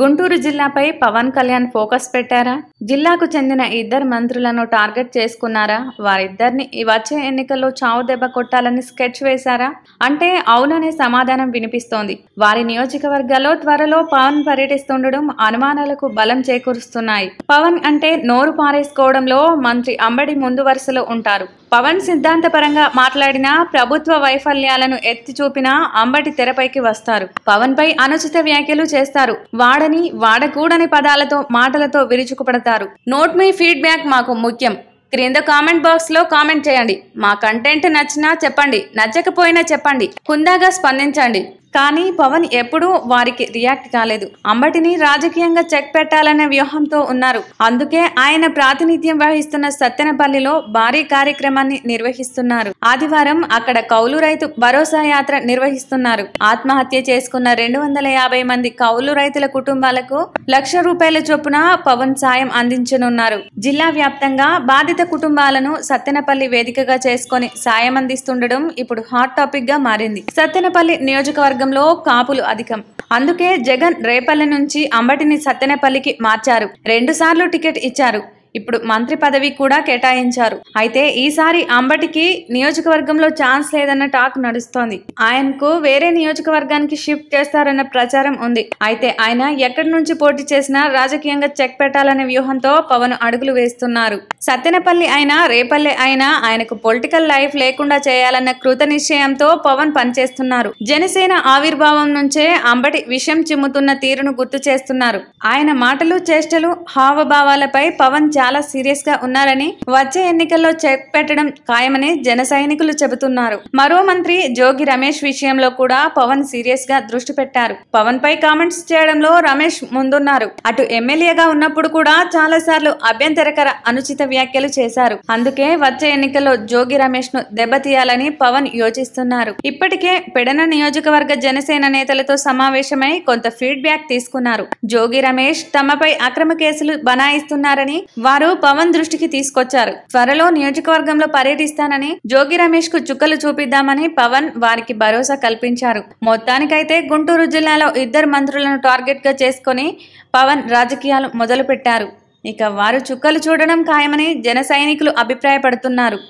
గుంటూరు జిల్లాపై పవన్ కళ్యాణ్ ఫోకస్ పెట్టారా జిల్లాకు చెందిన ఇద్దరు మంత్రులను టార్గెట్ చేసుకున్నారా వారిద్దరిని వచ్చే ఎన్నికల్లో చావు దెబ్బ కొట్టాలని స్కెచ్ వేశారా అంటే అవుననే సమాధానం వినిపిస్తోంది వారి నియోజకవర్గాల్లో త్వరలో పవన్ పర్యటిస్తుండడం అనుమానాలకు బలం చేకూరుస్తున్నాయి పవన్ అంటే నోరు పారేసుకోవడంలో మంత్రి అంబడి ముందు వరుసలో ఉంటారు పవన్ సిద్ధాంతపరంగా మాట్లాడిన ప్రభుత్వ వైఫల్యాలను ఎత్తి చూపినా అంబటి తెరపైకి వస్తారు పవన్ పై అనుచిత వ్యాఖ్యలు చేస్తారు వాడ వాడని వాడకూడని పదాలతో మాటలతో విరుచుకుపడతారు నోట్ మీ ఫీడ్బ్యాక్ మాకు ముఖ్యం క్రింద కామెంట్ బాక్స్ లో కామెంట్ చేయండి మా కంటెంట్ నచ్చినా చెప్పండి నచ్చకపోయినా చెప్పండి హుందాగా స్పందించండి కానీ పవన్ ఎప్పుడూ వారికి రియాక్ట్ కాలేదు అంబటిని రాజకీయంగా చెక్ పెట్టాలనే వ్యూహంతో ఉన్నారు అందుకే ఆయన ప్రాతినిధ్యం వహిస్తున్న సత్తెనపల్లిలో భారీ కార్యక్రమాన్ని నిర్వహిస్తున్నారు ఆదివారం అక్కడ కౌలు రైతు భరోసా యాత్ర నిర్వహిస్తున్నారు ఆత్మహత్య చేసుకున్న రెండు వందల యాభై మంది కౌలు రైతుల కుటుంబాలకు లక్ష రూపాయల చొప్పున పవన్ సాయం అందించనున్నారు జిల్లా వ్యాప్తంగా బాధిత కుటుంబాలను సత్తెనపల్లి వేదికగా చేసుకుని సాయం అందిస్తుండడం ఇప్పుడు హాట్ టాపిక్ గా మారింది సత్తెనపల్లి నియోజకవర్గ నియోజకవర్గంలో కాపులు అధికం అందుకే జగన్ రేపల్లి నుంచి అంబటిని సత్తెనపల్లికి మార్చారు రెండుసార్లు టికెట్ ఇచ్చారు ఇప్పుడు మంత్రి పదవి కూడా కేటాయించారు అయితే ఈసారి అంబటికి నియోజకవర్గంలో ఛాన్స్ లేదన్న టాక్ నడుస్తోంది ఆయనకు వేరే నియోజకవర్గానికి షిఫ్ట్ చేస్తారన్న ప్రచారం ఉంది అయితే ఆయన ఎక్కడి నుంచి పోటీ చేసినా రాజకీయంగా చెక్ పెట్టాలనే వ్యూహంతో పవన్ అడుగులు వేస్తున్నారు సత్తెనపల్లి అయినా రేపల్లి అయినా ఆయనకు పొలిటికల్ లైఫ్ లేకుండా చేయాలన్న కృత నిశ్చయంతో పవన్ పనిచేస్తున్నారు జనసేన ఆవిర్భావం నుంచే అంబటి విషం చిమ్ముతున్న తీరును గుర్తు చేస్తున్నారు ఆయన మాటలు చేష్టలు హావభావాలపై పవన్ చాలా సీరియస్ గా ఉన్నారని వచ్చే ఎన్నికల్లో చెక్ పెట్టడం ఖాయమని జన సైనికులు చెబుతున్నారు మరో మంత్రి జోగి రమేష్ విషయంలో కూడా పవన్ సీరియస్ గా దృష్టి పెట్టారు పవన్ పై కామెంట్స్ చేయడంలో రమేష్ ముందున్నారు అటు ఎమ్మెల్యేగా ఉన్నప్పుడు కూడా చాలా సార్లు అభ్యంతరకర అనుచిత వ్యాఖ్యలు చేశారు అందుకే వచ్చే ఎన్నికల్లో జోగి రమేష్ ను దెబ్బతీయాలని పవన్ యోచిస్తున్నారు ఇప్పటికే పెడన నియోజకవర్గ జనసేన నేతలతో సమావేశమై కొంత ఫీడ్బ్యాక్ తీసుకున్నారు జోగి రమేష్ తమపై అక్రమ కేసులు బనాయిస్తున్నారని వారు పవన్ దృష్టికి తీసుకొచ్చారు త్వరలో నియోజకవర్గంలో పర్యటిస్తానని జోగి రమేష్ కు చుక్కలు చూపిద్దామని పవన్ వారికి భరోసా కల్పించారు మొత్తానికైతే గుంటూరు జిల్లాలో ఇద్దరు మంత్రులను టార్గెట్ గా చేసుకుని పవన్ రాజకీయాలు మొదలుపెట్టారు ఇక వారు చుక్కలు చూడడం ఖాయమని జన సైనికులు అభిప్రాయపడుతున్నారు